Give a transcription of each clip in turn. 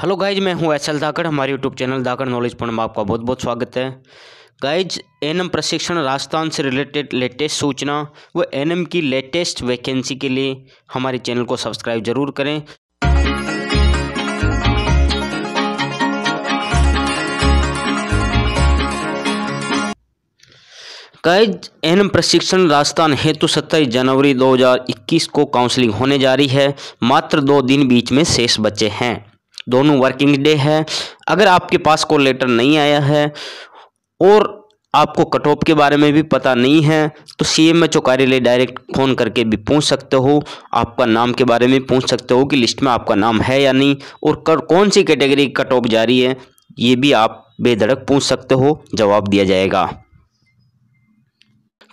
hello guys मैं हूं S L Dhakad हमारे YouTube channel Dhakad knowledge point में आपका बहुत बहुत स्वागत है गाइज एनएम प्रशिक्षण राजस्थान से रिलेटेड लेटेस्ट सूचना व एनएम की लेटेस्ट वैकेंसी के लिए हमारे चैनल को सब्सक्राइब जरूर करें कैज एन प्रशिक्षण राजस्थान हेतु सत्ताईस जनवरी 2021 को काउंसलिंग होने जा रही है मात्र दो दिन बीच में शेष बचे हैं दोनों वर्किंग डे है अगर आपके पास कॉल लेटर नहीं आया है और आपको कट ऑफ के बारे में भी पता नहीं है तो सी एम एच ओ कार्यालय डायरेक्ट फ़ोन करके भी पूछ सकते हो आपका नाम के बारे में पूछ सकते हो कि लिस्ट में आपका नाम है या नहीं और कर, कौन सी कैटेगरी कट ऑफ जारी है ये भी आप बेधड़क पूछ सकते हो जवाब दिया जाएगा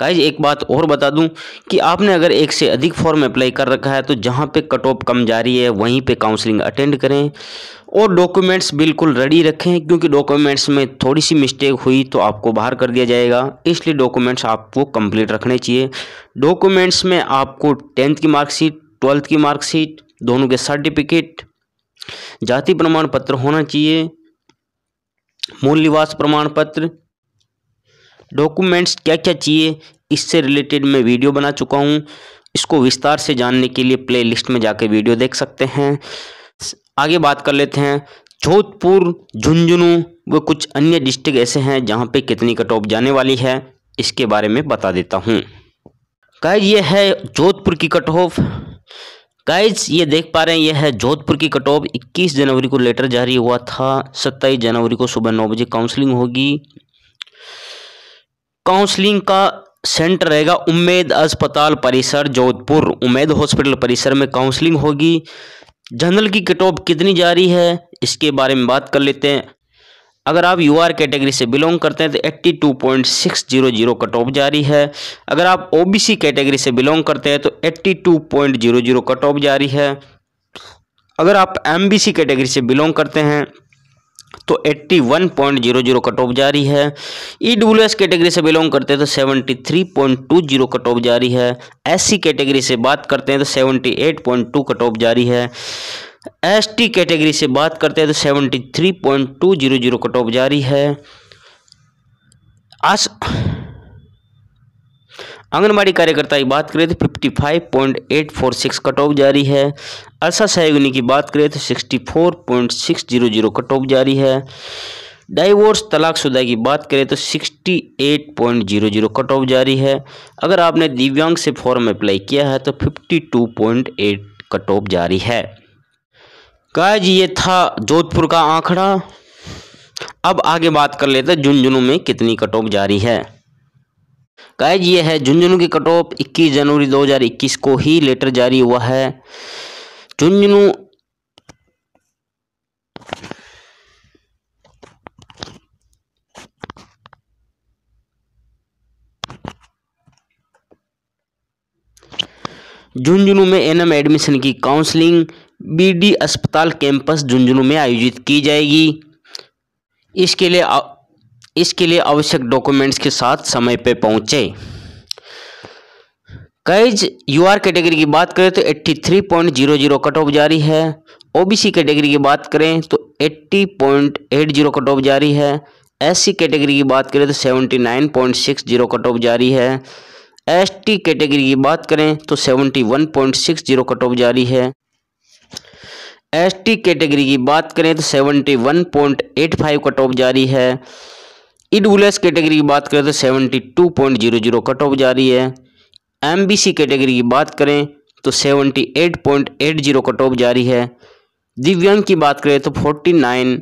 गाइज एक बात और बता दूं कि आपने अगर एक से अधिक फॉर्म अप्लाई कर रखा है तो जहां पे कट ऑफ कम जा रही है वहीं पे काउंसलिंग अटेंड करें और डॉक्यूमेंट्स बिल्कुल रेडी रखें क्योंकि डॉक्यूमेंट्स में थोड़ी सी मिस्टेक हुई तो आपको बाहर कर दिया जाएगा इसलिए डॉक्यूमेंट्स आपको कंप्लीट रखने चाहिए डॉक्यूमेंट्स में आपको टेंथ की मार्कशीट ट्वेल्थ की मार्कशीट दोनों के सर्टिफिकेट जाति प्रमाण पत्र होना चाहिए मूल निवास प्रमाण पत्र डॉक्यूमेंट्स क्या क्या चाहिए इससे रिलेटेड मैं वीडियो बना चुका हूँ इसको विस्तार से जानने के लिए प्ले में जाकर वीडियो देख सकते हैं आगे बात कर लेते हैं जोधपुर झुंझुनू व कुछ अन्य डिस्ट्रिक्ट ऐसे हैं जहाँ पे कितनी कट ऑफ जाने वाली है इसके बारे में बता देता हूँ गाइज ये है जोधपुर की कट ऑफ गाइज ये देख पा रहे हैं यह है जोधपुर की कट ऑफ इक्कीस जनवरी को लेटर जारी हुआ था सत्ताईस जनवरी को सुबह नौ बजे काउंसलिंग होगी काउंसलिंग का सेंटर रहेगा उम्मेद अस्पताल परिसर जोधपुर उम्मेद हॉस्पिटल परिसर में काउंसलिंग होगी जनरल की कट ऑफ कितनी जारी है इसके बारे में बात कर लेते हैं अगर आप यू आर कैटेगरी से बिलोंग करते हैं तो eighty two point six zero zero cut off जारी है अगर आप ओ बी सी कैटेगरी से बिलोंग करते हैं तो eighty two point zero zero cut off जारी है अगर आप एम बी सी कैटेगरी से बिलोंग करते हैं तो 81.00 कट ऑफ जारी है ई डब्ल्यू एस कैटेगरी से बिलोंग करते हैं तो 73.20 कट ऑफ जारी है एससी कैटेगरी से बात करते हैं तो 78.2 कट ऑफ जारी है एस टी कैटेगरी से बात करते हैं तो 73.200 कट ऑफ जारी है आंगनबाड़ी कार्यकर्ता की बात करें तो fifty five point eight four six cut off जारी है आशा सहयोगिनी की बात करें तो sixty four point six zero zero cut off जारी है डाइवोर्स तलाकशुदा की बात करें तो 68.00 कट ऑफ जारी है अगर आपने दिव्यांग से फॉर्म अप्लाई किया है तो 52.8 कट ऑफ जारी है जी ये था जोधपुर का आंकड़ा अब आगे बात कर लेते झुंझुनू में कितनी कट ऑफ जारी है गाइज ये है झुंझुनू की कट ऑफ इक्कीस जनवरी 2021 को ही लेटर जारी हुआ है झुंझुनू झुंझुनू में एनएम एडमिशन की काउंसलिंग बीडी अस्पताल कैंपस झुंझुनू में आयोजित की जाएगी इसके लिए इसके लिए आवश्यक डॉक्यूमेंट्स के साथ समय पर पहुंचे कैज यू आर कैटेगरी की बात करें तो 83.00 कट ऑफ जारी है ओबीसी कैटेगरी की बात करें तो 80.80 कट ऑफ जारी है एससी कैटेगरी की बात करें तो 79.60 कट ऑफ जारी है एसटी कैटेगरी की बात करें तो 71.60 कट ऑफ जारी है एसटी कैटेगरी की बात करें तो 71.85 कट ऑफ जारी है ईडब्ल्यूएस कैटेगरी की बात करें तो seventy two point zero zero cut off जा रही है एमबीसी कैटेगरी की बात करें तो seventy eight point eight zero cut off जा रही है दिव्यांग की बात करें तो forty nine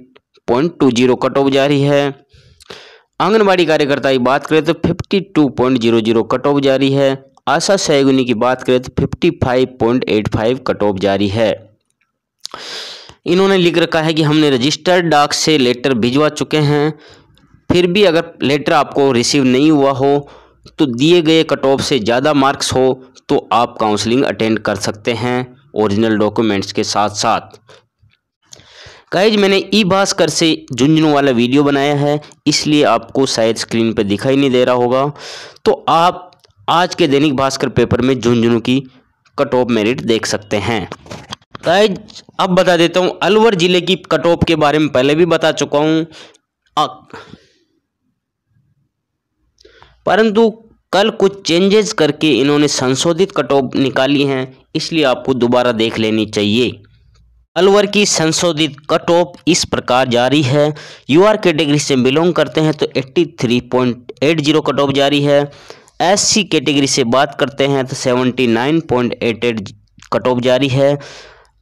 point two zero cut off जा रही है आंगनबाड़ी कार्यकर्ता की बात करें तो fifty two point zero zero cut off जा रही है आशा सहगुनी की बात करें तो fifty five point eight five cut off जारी है इन्होंने लिख रखा है कि हमने रजिस्टर्ड डाक से लेटर भिजवा चुके हैं फिर भी अगर लेटर आपको रिसीव नहीं हुआ हो तो दिए गए कट ऑफ से ज़्यादा मार्क्स हो तो आप काउंसलिंग अटेंड कर सकते हैं ओरिजिनल डॉक्यूमेंट्स के साथ साथ कहेज मैंने ई भास्कर से झुंझुनू वाला वीडियो बनाया है इसलिए आपको शायद स्क्रीन पर दिखाई नहीं दे रहा होगा तो आप आज के दैनिक भास्कर पेपर में झुंझुनू की कट ऑफ मेरिट देख सकते हैं कहेज अब बता देता हूँ अलवर ज़िले की कट ऑफ के बारे में पहले भी बता चुका हूँ परंतु कल कुछ चेंजेस करके इन्होंने संशोधित कट ऑफ निकाली हैं इसलिए आपको दोबारा देख लेनी चाहिए अलवर की संशोधित कट ऑफ इस प्रकार जारी है यू आर कैटेगरी से बिलोंग करते हैं तो 83.80 कट ऑफ जारी है एस सी कैटेगरी से बात करते हैं तो 79.88 कट ऑफ जारी है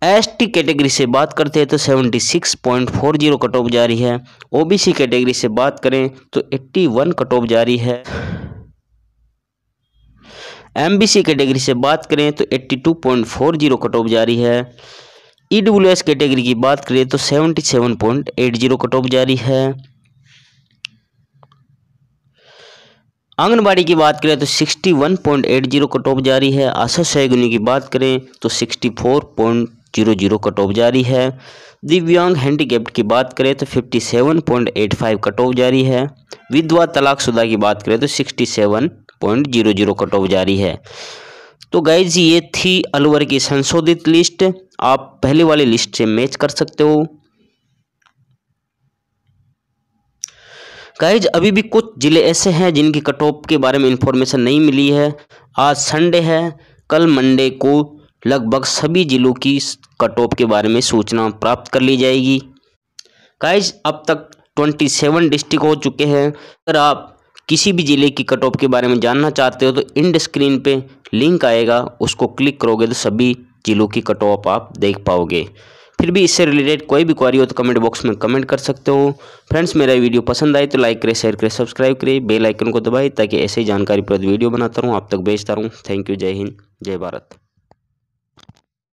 एस टी कैटेगरी से बात करते हैं तो 76.40 कट ऑफ जारी है ओबीसी कैटेगरी से बात करें तो 81 कट ऑफ जारी है एमबीसी कैटेगरी से बात करें तो 82.40 कट ऑफ जारी है ई डब्ल्यू एस कैटेगरी की बात करें तो 77.80 कट ऑफ जारी है आंगनबाड़ी की बात करें तो 61.80 कट ऑफ जारी है आशा सहगुनी की बात करें तो point zero zero cut off जारी है दिव्यांग हैंडीकेप्ट की बात करें तो fifty seven point eight five cut off जारी है विधवा तलाकशुदा की बात करें तो sixty seven point zero zero cut off जारी है तो गाइज ये थी अलवर की संशोधित लिस्ट आप पहले वाली लिस्ट से मैच कर सकते हो गाइज अभी भी कुछ ज़िले ऐसे हैं जिनकी कट ऑफ के बारे में इन्फॉर्मेशन नहीं मिली है आज संडे है कल मंडे को लगभग सभी ज़िलों की कट ऑफ के बारे में सूचना प्राप्त कर ली जाएगी काइज अब तक 27 डिस्ट्रिक्ट हो चुके हैं अगर आप किसी भी ज़िले की कट ऑफ के बारे में जानना चाहते हो तो इंड स्क्रीन पे लिंक आएगा उसको क्लिक करोगे तो सभी ज़िलों की कट ऑफ आप देख पाओगे फिर भी इससे रिलेटेड कोई भी क्वारी हो तो कमेंट बॉक्स में कमेंट कर सकते हो फ्रेंड्स मेरा वीडियो पसंद आए तो लाइक करें शेयर करें सब्सक्राइब करें बेल आइकन को दबाएं ताकि ऐसे ही प्रद वीडियो बनाता रहूँ आप तक भेजता रहूँ थैंक यू जय हिंद जय भारत